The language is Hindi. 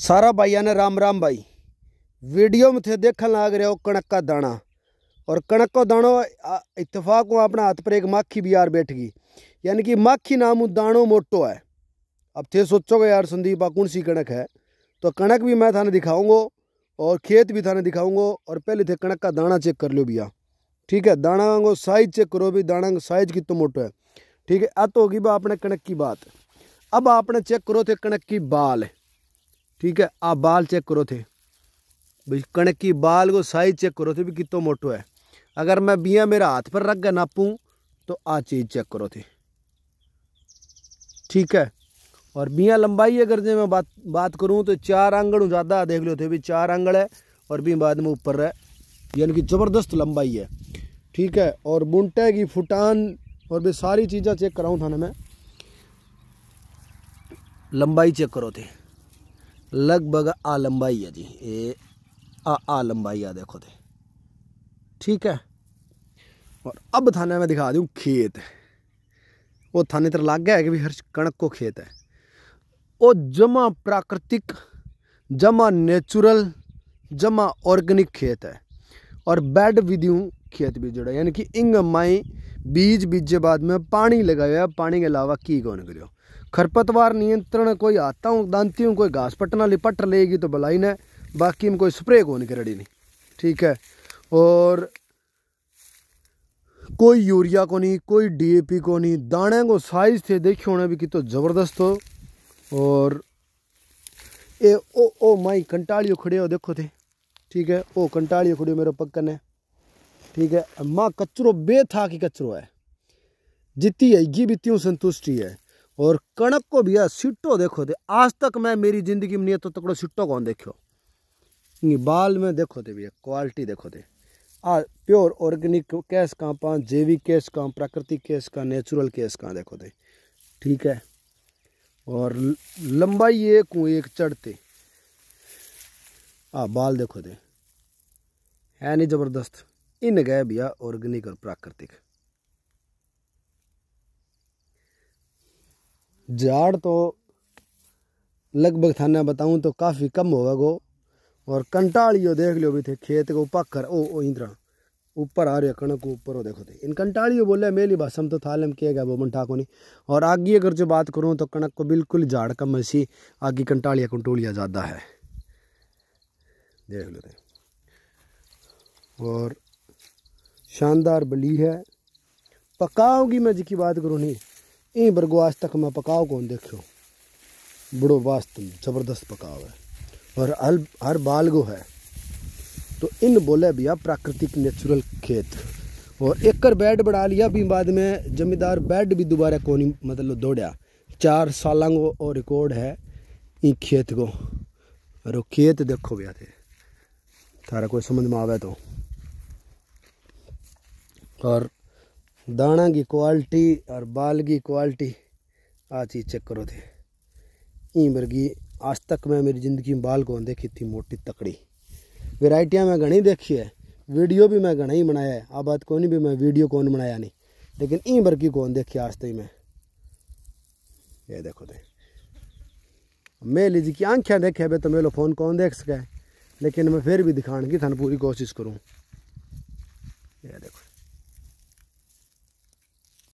सारा भाइया ने राम राम भाई वीडियो में थे देखने लग रहे हो कणक का दाना और कणक को दानो इतफाक हुआ अपना हाथ पर एक माखी भी यार बैठ गई यानी कि माखी नाम दानो मोटो है अब थे सोचोगे यार संदीप कौन सी कणक है तो कणक भी मैं थाने दिखाऊंगो और खेत भी थाने दिखाऊंगो और पहले थे कणक का दाना चेक कर लो भैया ठीक है दाना को साइज चेक करो भी दाना साइज कितना तो मोटो है ठीक है अब तो होगी बा अपने कणक की बात अब आपने चेक करो थे कणक की बाल ठीक है आप बाल चेक करो थे भाई कणक की बाल को साइज चेक करो थे भी कितो मोटो है अगर मैं बिया मेरा हाथ पर रख गया नापूँ तो आ चीज़ चेक करो थे ठीक है और बिया लंबाई अगर जो मैं बात बात करूँ तो चार आंगड़ ज़्यादा देख लो थे भी चार आंगड़ है और भी बाद में ऊपर है यानी कि ज़बरदस्त लंबाई है ठीक है और बुनटे की फुटान और भी सारी चीज़ें चेक कराऊँ थाने मैं लंबाई चेक करो थे लगभग आ लंबाई है जी ये आ आ लंबाई है देखो ते ठीक है और अब थाने मैं दिखा दूँ खेत वो थाने तरह लाग गया है कि भी हर कणक को खेत है वो जमा प्राकृतिक जमा नेचुरल जमा ऑर्गेनिक खेत है और बेड विधियों खेत भी जुड़ा यानी कि इंग माई बीज बीजे बाद में पानी लगाया पानी के अलावा की कौन करो खरपतवार नियंत्रण कोई आता हूँ दानती हूँ कोई घास पटना लिपट लेगी तो बलाई ने बाकी में कोई स्प्रे कौन के रड़ी नहीं ठीक है और कोई यूरिया को नहीं कोई डीएपी को नहीं दाने को साइज थे देखे होने भी कितो ज़बरदस्त हो और ए ओ ओ माई कंटाड़ियों खड़े हो देखो थे ठीक है ओ कंटाड़ियों खड़े हो मेरे पक्कन है ठीक है माँ कचरो बेथा की कचरो है जितनी हैगी बीती संतुष्टि है और कणक को भैया सिट्टो देखो थे आज तक मैं मेरी जिंदगी में नहीं तो तकड़ो सिट्टो कौन देखो बाल में देखो थे भैया क्वालिटी देखो थे आ प्योर ऑर्गेनिक कैश कहाँ पा जैविक कैश कहाँ प्राकृतिक कैश का नेचुरल कैश कहाँ देखो थे ठीक है और लंबाई एक हूँ एक चढ़ते आ बाल देखो थे है नहीं ज़बरदस्त इन गए भैया ऑर्गेनिक और प्राकृतिक झाड़ तो लगभग थाना बताऊँ तो काफ़ी कम होगा गो और कंटालियो देख लियो भी थे खेत को पकड़ ओ ओ इंद्रा ऊपर आ रहे कणक ऊपर हो देखो थे इन कंटालियो बोले मेली भाषा तो तो में किया गया बोमन ठाको नहीं और आगे अगर जो बात करूँ तो कणक को बिल्कुल झाड़ कम ऐसी आगे कंटालिया कंटोलिया ज़्यादा है देख लो थे और शानदार बली है पकाओगी मैं जी की बात करूँ नहीं इन बरगो आज तक मैं पकाओ कौन देखो बड़ो वास्तव में जबरदस्त पकाव है और हर हर बाल है तो इन बोले भैया प्राकृतिक नेचुरल खेत और एकड़ बेड बढ़ा लिया भी बाद में जमींदार बेड भी दोबारा कौन मतलब दौड़ा चार साल को और रिकॉर्ड है इन खेत को और खेत देखो भैया थे थारा कोई समझ में आवे तो और दाना की क्वालिटी और बाल की क्वालिटी आ चीज़ चेक करो थे ई वर्गी आज तक मैं मेरी ज़िंदगी में बाल कौन देखी थी मोटी तकड़ी वेराइटियाँ मैं घनी देखी है वीडियो भी मैं घना ही बनाया है आप बात कोनी भी मैं वीडियो कौन बनाया नहीं लेकिन ई वर्गी कौन देखी आज तक मैं ये देखो थे मेली जी की आंखें देखे बे तो मेरे फ़ोन कौन देख सके लेकिन मैं फिर भी दिखाने की थानू पूरी कोशिश करूँ ये देखो